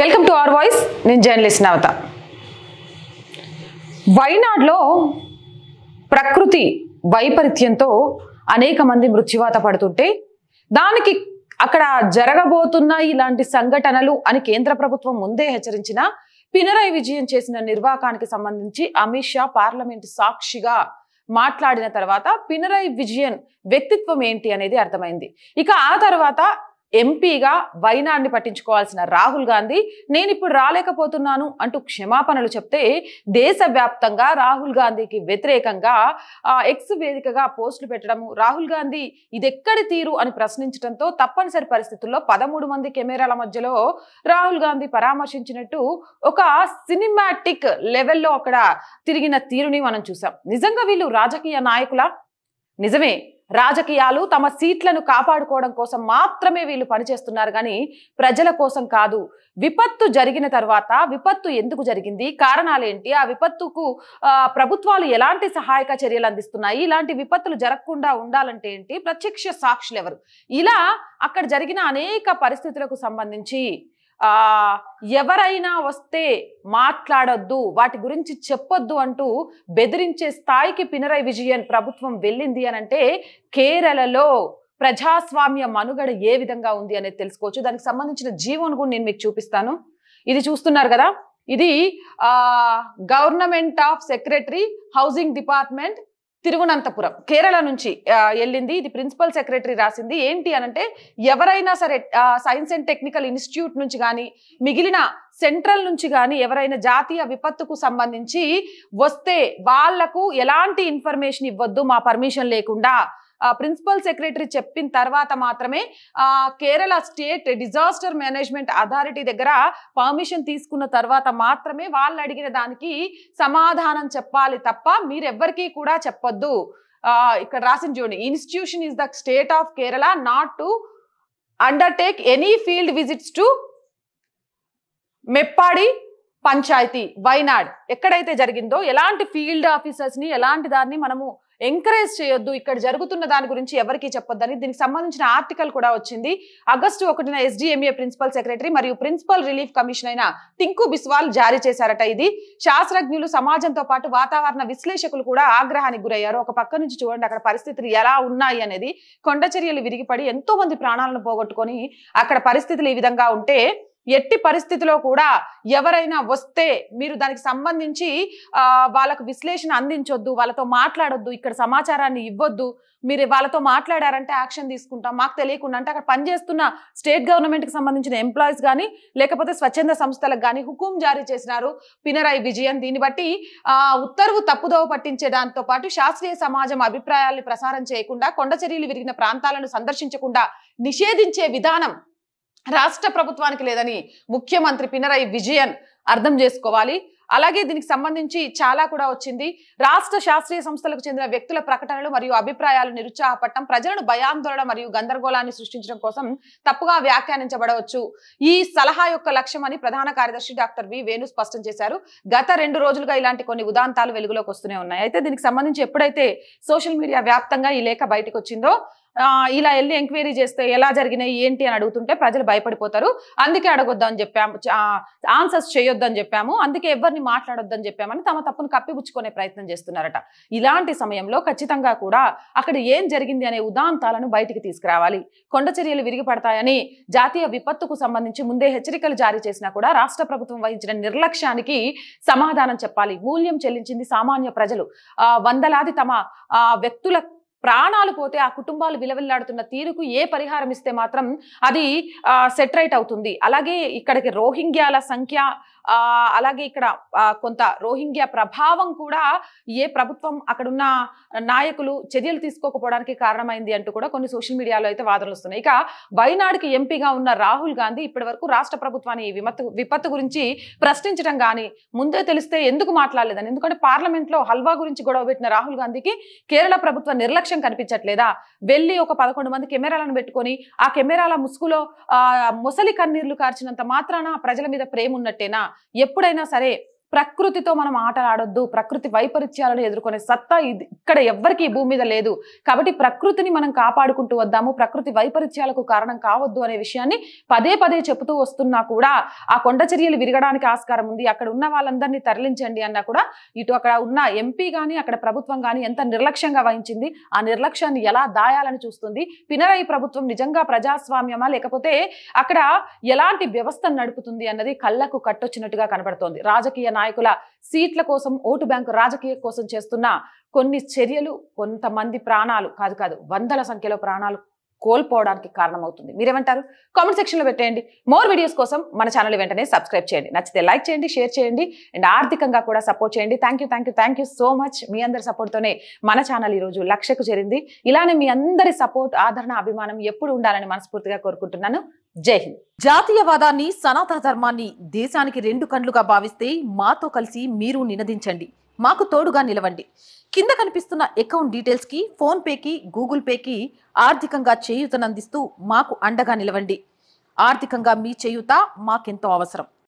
welcome to our voice నేను journalist Navatha వైనాడ్లో ప్రకృతి వైపరీత్యంతో అనేక మంది మృత్యువాత పడుతుంటే దానికి అక్కడ జరగబోతున్న ఇలాంటి సంఘటనలు అని కేంద్ర ప్రభుత్వం ముందే హెచ్చరించిన పినరాయి విజయం చేసిన నిర్వాకానికి సంబంధించి అమిత్ షా పార్లమెంట్ సాక్షిగా మాట్లాడిన తర్వాత పినరై విజయన్ వ్యక్తిత్వం ఏంటి అనేది అర్థమైంది ఇక ఆ తర్వాత ఎంపీగా వైనాన్ని పట్టించుకోవాల్సిన రాహుల్ గాంధీ నేను ఇప్పుడు రాలేకపోతున్నాను అంటూ క్షమాపణలు చెప్తే దేశవ్యాప్తంగా రాహుల్ గాంధీకి వ్యతిరేకంగా ఎక్స్ వేదికగా పోస్టులు పెట్టడము రాహుల్ గాంధీ ఇదెక్కడి తీరు అని ప్రశ్నించడంతో తప్పనిసరి పరిస్థితుల్లో పదమూడు మంది కెమెరాల మధ్యలో రాహుల్ గాంధీ పరామర్శించినట్టు ఒక సినిమాటిక్ లెవెల్లో అక్కడ తిరిగిన తీరుని మనం చూసాం నిజంగా వీళ్ళు రాజకీయ నాయకుల నిజమే రాజకీయాలు తమ సీట్లను కాపాడుకోవడం కోసం మాత్రమే వీళ్ళు పనిచేస్తున్నారు కానీ ప్రజల కోసం కాదు విపత్తు జరిగిన తర్వాత విపత్తు ఎందుకు జరిగింది కారణాలేంటి ఆ విపత్తుకు ప్రభుత్వాలు ఎలాంటి సహాయక చర్యలు అందిస్తున్నాయి ఇలాంటి విపత్తులు జరగకుండా ఉండాలంటే ఏంటి ప్రత్యక్ష సాక్షులు ఎవరు ఇలా అక్కడ జరిగిన అనేక పరిస్థితులకు సంబంధించి ఎవరైనా వస్తే మాట్లాడొద్దు వాటి గురించి చెప్పొద్దు అంటూ బెదిరించే స్థాయికి పినరై విజయన్ ప్రభుత్వం వెళ్ళింది అని అంటే కేరళలో ప్రజాస్వామ్య మనుగడ ఏ విధంగా ఉంది అనేది తెలుసుకోవచ్చు దానికి సంబంధించిన జీవోను కూడా నేను మీకు చూపిస్తాను ఇది చూస్తున్నారు కదా ఇది government of secretary housing department Thiruvananthapuram Kerala నుంచి వెళ్ళింది ఇది ప్రిన్సిపల్ సెక్రటరీ రాసింది ఏంటి అనంటే ఎవరైనా సరే సైన్స్ అండ్ టెక్నికల్ ఇన్స్టిట్యూట్ నుంచి కానీ మిగిలిన సెంట్రల్ నుంచి కానీ ఎవరైనా జాతీయ విపత్తుకు సంబంధించి వస్తే వాళ్లకు ఎలాంటి ఇన్ఫర్మేషన్ ఇవ్వద్దు మా పర్మిషన్ లేకుండా ప్రిన్సిపల్ సెక్రటరీ చెప్పిన తర్వాత మాత్రమే Kerala state disaster management authority దగ్గర పర్మిషన్ తీసుకున్న తర్వాత మాత్రమే వాళ్ళు అడిగిన దానికి సమాధానం చెప్పాలి తప్ప మీరెవ్వరికీ కూడా చెప్పొద్దు ఇక్కడ రాసిన చూడండి institution is the state of Kerala not to undertake any field visits to Meppadi panchayat Wayanad ఎక్కడైతే జరిగిందో ఎలాంటి ఫీల్డ్ ఆఫీసర్స్ని ఎలాంటి దాన్ని మనము ఎంకరేజ్ చేయొద్దు ఇక్కడ జరుగుతున్న దాని గురించి ఎవరికి చెప్పొద్దని దీనికి సంబంధించిన ఆర్టికల్ కూడా వచ్చింది ఆగస్టు ఒకటిన ఎస్డిఎంఏ ప్రిన్సిపల్ సెక్రటరీ మరియు ప్రిన్సిపల్ రిలీఫ్ కమిషన్ అయిన టింకు బిస్వాల్ జారీ చేశారట ఇది శాస్త్రజ్ఞులు సమాజంతో పాటు వాతావరణ విశ్లేషకులు కూడా ఆగ్రహానికి గురయ్యారు ఒక పక్క నుంచి చూడండి అక్కడ పరిస్థితులు ఎలా ఉన్నాయి అనేది కొండ చర్యలు విరిగిపడి ఎంతో మంది ప్రాణాలను పోగొట్టుకొని అక్కడ పరిస్థితులు ఈ విధంగా ఉంటే ఎట్టి పరిస్థితిలో కూడా ఎవరైనా వస్తే మీరు దానికి సంబంధించి వాళ్ళకు విశ్లేషణ అందించొద్దు వాళ్ళతో మాట్లాడొద్దు ఇక్కడ సమాచారాన్ని ఇవ్వొద్దు మీరు వాళ్ళతో మాట్లాడారంటే యాక్షన్ తీసుకుంటాం మాకు తెలియకుండా అంటే అక్కడ పనిచేస్తున్న స్టేట్ గవర్నమెంట్కి సంబంధించిన ఎంప్లాయీస్ కానీ లేకపోతే స్వచ్ఛంద సంస్థలకు కానీ హుకుం జారీ చేసినారు పినరాయి విజయన్ దీన్ని బట్టి ఉత్తర్వు తప్పుదోవ పట్టించే దాంతో పాటు శాస్త్రీయ సమాజం అభిప్రాయాల్ని ప్రసారం చేయకుండా కొండచర్యలు విరిగిన ప్రాంతాలను సందర్శించకుండా నిషేధించే విధానం రాష్ట్ర ప్రభుత్వానికి లేదని ముఖ్యమంత్రి పినరయి విజయన్ అర్థం చేసుకోవాలి అలాగే దీనికి సంబంధించి చాలా కూడా వచ్చింది రాష్ట్ర శాస్త్రీయ సంస్థలకు చెందిన వ్యక్తుల ప్రకటనలు మరియు అభిప్రాయాలు నిరుత్సాహపట్టడం ప్రజలను భయాందోళన మరియు గందరగోళాన్ని సృష్టించడం కోసం తప్పుగా వ్యాఖ్యానించబడవచ్చు ఈ సలహా యొక్క లక్ష్యం అని ప్రధాన కార్యదర్శి డాక్టర్ వి వేణు స్పష్టం చేశారు గత రెండు రోజులుగా ఇలాంటి కొన్ని ఉదాంతాలు వెలుగులోకి వస్తూనే ఉన్నాయి అయితే దీనికి సంబంధించి ఎప్పుడైతే సోషల్ మీడియా వ్యాప్తంగా ఈ లేఖ బయటకు వచ్చిందో ఇలా వెళ్ళి ఎంక్వైరీ చేస్తే ఎలా జరిగినాయి ఏంటి అని అడుగుతుంటే ప్రజలు భయపడిపోతారు అందుకే అడగొద్దని చెప్పాము ఆన్సర్స్ చేయొద్దని చెప్పాము అందుకే ఎవరిని మాట్లాడొద్దని చెప్పామని తమ తప్పును కప్పిపుచ్చుకునే ప్రయత్నం చేస్తున్నారట ఇలాంటి సమయంలో ఖచ్చితంగా కూడా అక్కడ ఏం జరిగింది అనే ఉదాంతాలను బయటికి తీసుకురావాలి కొండ చర్యలు విరిగిపడతాయని జాతీయ విపత్తుకు సంబంధించి ముందే హెచ్చరికలు జారీ చేసినా కూడా రాష్ట్ర ప్రభుత్వం వహించిన నిర్లక్ష్యానికి సమాధానం చెప్పాలి మూల్యం చెల్లించింది సామాన్య ప్రజలు వందలాది తమ వ్యక్తుల ప్రాణాలు పోతే ఆ కుటుంబాలు విలవిల్లాడుతున్న తీరుకు ఏ పరిహారం ఇస్తే మాత్రం అది సెటరైట్ అవుతుంది అలాగే ఇక్కడికి రోహింగ్యాల సంఖ్య అలాగే ఇక్కడ కొంత రోహింగ్యా ప్రభావం కూడా ఏ ప్రభుత్వం అక్కడున్న నాయకులు చర్యలు తీసుకోకపోవడానికి కారణమైంది అంటూ కూడా కొన్ని సోషల్ మీడియాలో అయితే వాదనలు వస్తున్నాయి ఇక వైనాడుకి ఎంపీగా ఉన్న రాహుల్ గాంధీ ఇప్పటి వరకు రాష్ట్ర ప్రభుత్వాన్ని విపత్తు గురించి ప్రశ్నించడం కానీ ముందే తెలిస్తే ఎందుకు మాట్లాడలేదని ఎందుకంటే పార్లమెంట్లో హల్వా గురించి గొడవ పెట్టిన రాహుల్ గాంధీకి కేరళ ప్రభుత్వ నిర్లక్ష్యం కనిపించట్లేదా వెళ్ళి ఒక పదకొండు మంది కెమెరాలను పెట్టుకొని ఆ కెమెరాల ముసుగులో ముసలి కన్నీళ్లు కార్చినంత మాత్రాన ప్రజల మీద ప్రేమ ఉన్నట్టేనా ఎప్పుడైనా సరే ప్రకృతితో మనం ఆటలాడొద్దు ఆడొద్దు ప్రకృతి వైపరీత్యాలను ఎదుర్కొనే సత్తా ఇది ఇక్కడ ఎవ్వరికీ భూమి మీద లేదు కాబట్టి ప్రకృతిని మనం కాపాడుకుంటూ వద్దాము ప్రకృతి వైపరీత్యాలకు కారణం కావద్దు అనే విషయాన్ని పదే పదే చెబుతూ వస్తున్నా కూడా ఆ కొండ చర్యలు విరగడానికి ఆస్కారం ఉంది అక్కడ ఉన్న వాళ్ళందరినీ తరలించండి అన్నా కూడా ఇటు అక్కడ ఉన్న ఎంపీ కానీ అక్కడ ప్రభుత్వం కానీ ఎంత నిర్లక్ష్యంగా వహించింది ఆ నిర్లక్ష్యాన్ని ఎలా దాయాలని చూస్తుంది పినరయి ప్రభుత్వం నిజంగా ప్రజాస్వామ్యమా లేకపోతే అక్కడ ఎలాంటి వ్యవస్థ నడుపుతుంది అన్నది కళ్ళకు కట్టొచ్చినట్టుగా కనబడుతోంది రాజకీయ నాయకుల సీట్ల కోసం ఓటు బ్యాంకు రాజకీయం కోసం చేస్తున్న కొన్ని చర్యలు కొంతమంది ప్రాణాలు కాదు కాదు వందల సంఖ్యలో ప్రాణాలు కోల్పోవడానికి కారణమవుతుంది మీరేమంటారు కామెంట్ సెక్షన్లో పెట్టేయండి మోర్ వీడియోస్ కోసం మన ఛానల్ వెంటనే సబ్స్క్రైబ్ చేయండి నచ్చితే లైక్ చేయండి షేర్ చేయండి అండ్ ఆర్థికంగా కూడా సపోర్ట్ చేయండి thank you thank you thank you so much మీ అందరి సపోర్ట్తోనే మన ఛానల్ ఈరోజు లక్షకు చేరింది ఇలానే మీ అందరి సపోర్ట్ ఆదరణ అభిమానం ఎప్పుడు ఉండాలని మనస్ఫూర్తిగా కోరుకుంటున్నాను జై హింద్ జాతీయవాదాన్ని సనాతన ధర్మాన్ని దేశానికి రెండు కండ్లుగా భావిస్తే మాతో కలిసి మీరు నినదించండి మాకు తోడుగా నిలవండి కింద కనిపిస్తున్న అకౌంట్ డీటెయిల్స్కి ఫోన్పేకి గూగుల్ పేకి ఆర్థికంగా చేయూతనందిస్తూ మాకు అండగా నిలవండి ఆర్థికంగా మీ చేయూత మాకెంతో అవసరం